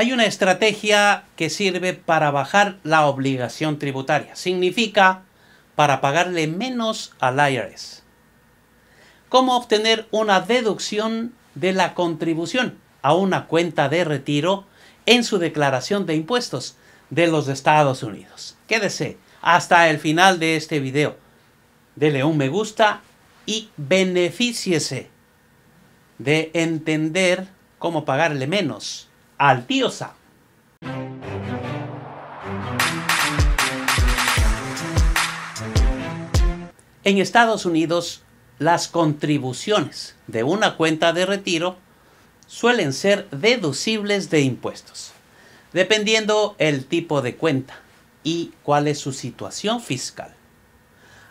Hay una estrategia que sirve para bajar la obligación tributaria. Significa para pagarle menos al IRS. ¿Cómo obtener una deducción de la contribución a una cuenta de retiro en su declaración de impuestos de los Estados Unidos? Quédese hasta el final de este video. Dele un me gusta y benefíciese de entender cómo pagarle menos al tío En Estados Unidos, las contribuciones de una cuenta de retiro suelen ser deducibles de impuestos, dependiendo el tipo de cuenta y cuál es su situación fiscal.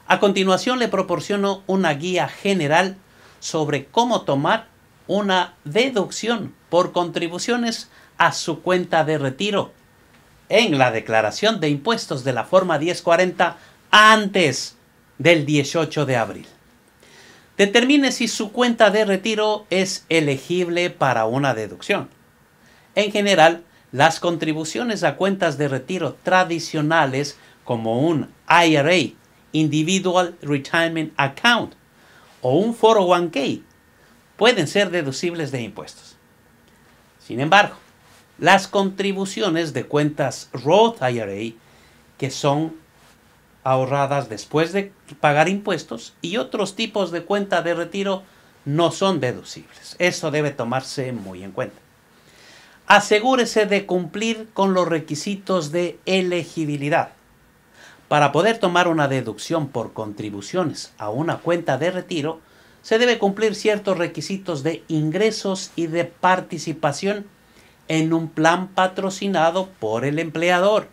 A continuación le proporciono una guía general sobre cómo tomar una deducción por contribuciones a su cuenta de retiro en la declaración de impuestos de la forma 1040 antes del 18 de abril. Determine si su cuenta de retiro es elegible para una deducción. En general, las contribuciones a cuentas de retiro tradicionales como un IRA, Individual Retirement Account, o un 401k, pueden ser deducibles de impuestos. Sin embargo, las contribuciones de cuentas Roth IRA, que son ahorradas después de pagar impuestos, y otros tipos de cuenta de retiro no son deducibles. Eso debe tomarse muy en cuenta. Asegúrese de cumplir con los requisitos de elegibilidad. Para poder tomar una deducción por contribuciones a una cuenta de retiro, se debe cumplir ciertos requisitos de ingresos y de participación en un plan patrocinado por el empleador.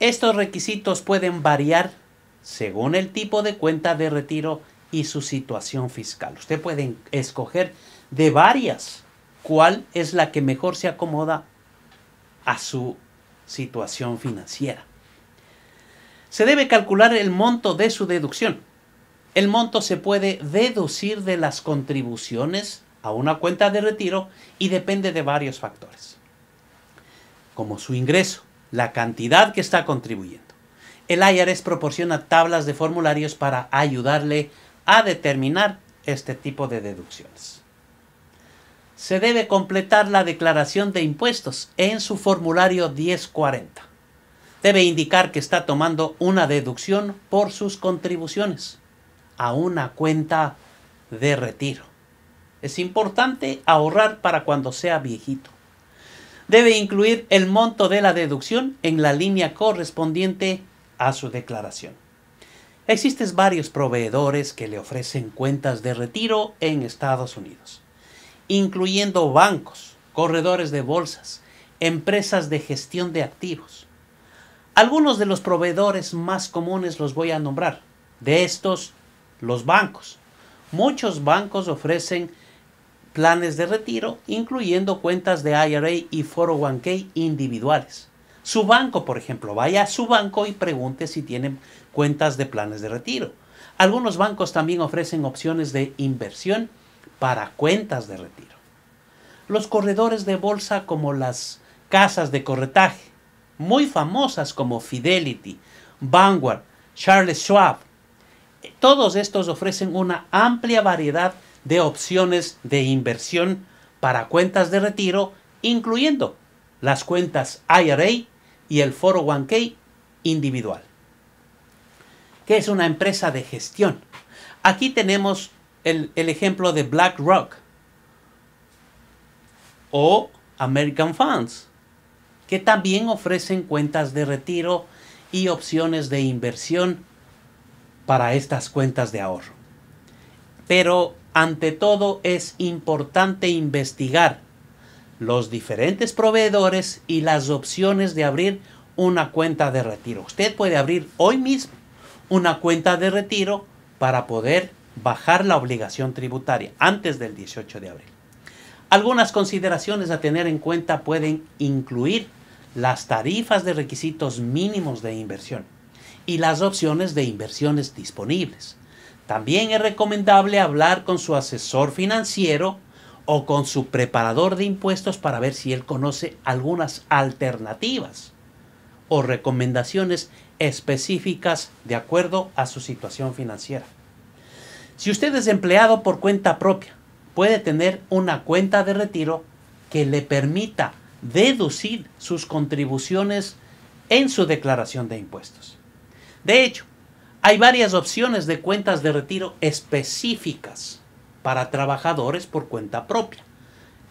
Estos requisitos pueden variar según el tipo de cuenta de retiro y su situación fiscal. Usted puede escoger de varias cuál es la que mejor se acomoda a su situación financiera. Se debe calcular el monto de su deducción. El monto se puede deducir de las contribuciones a una cuenta de retiro y depende de varios factores, como su ingreso, la cantidad que está contribuyendo. El IRS proporciona tablas de formularios para ayudarle a determinar este tipo de deducciones. Se debe completar la declaración de impuestos en su formulario 1040. Debe indicar que está tomando una deducción por sus contribuciones a una cuenta de retiro. Es importante ahorrar para cuando sea viejito. Debe incluir el monto de la deducción en la línea correspondiente a su declaración. Existen varios proveedores que le ofrecen cuentas de retiro en Estados Unidos, incluyendo bancos, corredores de bolsas, empresas de gestión de activos. Algunos de los proveedores más comunes los voy a nombrar. De estos, los bancos. Muchos bancos ofrecen planes de retiro, incluyendo cuentas de IRA y 401k individuales. Su banco, por ejemplo, vaya a su banco y pregunte si tienen cuentas de planes de retiro. Algunos bancos también ofrecen opciones de inversión para cuentas de retiro. Los corredores de bolsa como las casas de corretaje, muy famosas como Fidelity, Vanguard, Charles Schwab, todos estos ofrecen una amplia variedad de opciones de inversión para cuentas de retiro, incluyendo las cuentas IRA y el 401k individual. que es una empresa de gestión? Aquí tenemos el ejemplo de BlackRock o American Funds, que también ofrecen cuentas de retiro y opciones de inversión para estas cuentas de ahorro. Pero ante todo es importante investigar los diferentes proveedores y las opciones de abrir una cuenta de retiro. Usted puede abrir hoy mismo una cuenta de retiro para poder bajar la obligación tributaria antes del 18 de abril. Algunas consideraciones a tener en cuenta pueden incluir las tarifas de requisitos mínimos de inversión y las opciones de inversiones disponibles. También es recomendable hablar con su asesor financiero o con su preparador de impuestos para ver si él conoce algunas alternativas o recomendaciones específicas de acuerdo a su situación financiera. Si usted es empleado por cuenta propia, puede tener una cuenta de retiro que le permita deducir sus contribuciones en su declaración de impuestos. De hecho, hay varias opciones de cuentas de retiro específicas para trabajadores por cuenta propia.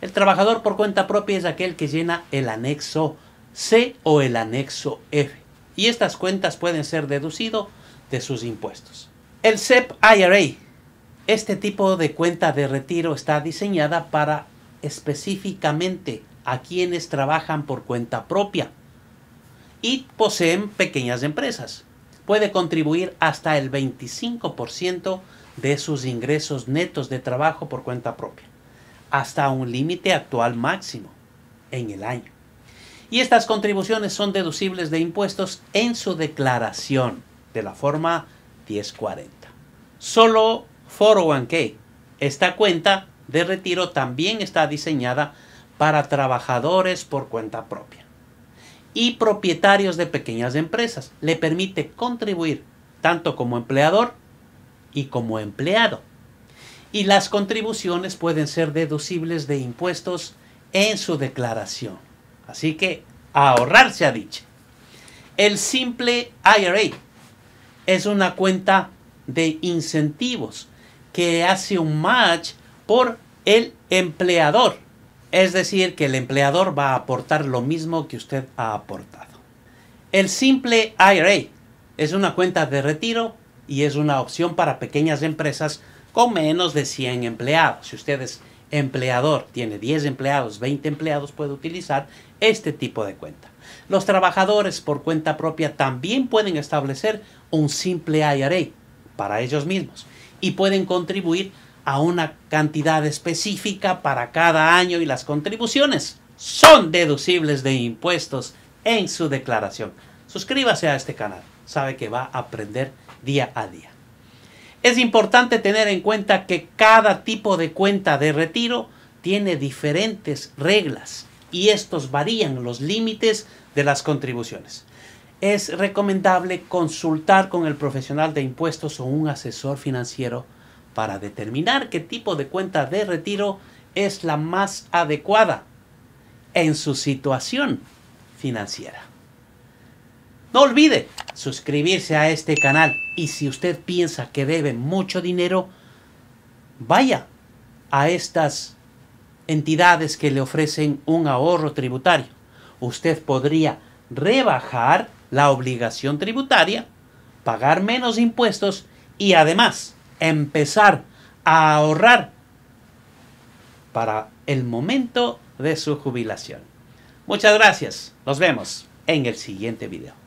El trabajador por cuenta propia es aquel que llena el anexo C o el anexo F. Y estas cuentas pueden ser deducido de sus impuestos. El SEP IRA. Este tipo de cuenta de retiro está diseñada para específicamente a quienes trabajan por cuenta propia y poseen pequeñas empresas puede contribuir hasta el 25% de sus ingresos netos de trabajo por cuenta propia, hasta un límite actual máximo en el año. Y estas contribuciones son deducibles de impuestos en su declaración de la forma 1040. Solo 401k, esta cuenta de retiro también está diseñada para trabajadores por cuenta propia y propietarios de pequeñas empresas. Le permite contribuir tanto como empleador y como empleado. Y las contribuciones pueden ser deducibles de impuestos en su declaración. Así que ahorrarse a dicha. El simple IRA es una cuenta de incentivos que hace un match por el empleador es decir, que el empleador va a aportar lo mismo que usted ha aportado. El simple IRA es una cuenta de retiro y es una opción para pequeñas empresas con menos de 100 empleados. Si usted es empleador, tiene 10 empleados, 20 empleados, puede utilizar este tipo de cuenta. Los trabajadores por cuenta propia también pueden establecer un simple IRA para ellos mismos y pueden contribuir a una cantidad específica para cada año y las contribuciones son deducibles de impuestos en su declaración. Suscríbase a este canal, sabe que va a aprender día a día. Es importante tener en cuenta que cada tipo de cuenta de retiro tiene diferentes reglas y estos varían los límites de las contribuciones. Es recomendable consultar con el profesional de impuestos o un asesor financiero para determinar qué tipo de cuenta de retiro es la más adecuada en su situación financiera. No olvide suscribirse a este canal y si usted piensa que debe mucho dinero, vaya a estas entidades que le ofrecen un ahorro tributario. Usted podría rebajar la obligación tributaria, pagar menos impuestos y además empezar a ahorrar para el momento de su jubilación. Muchas gracias. Nos vemos en el siguiente video.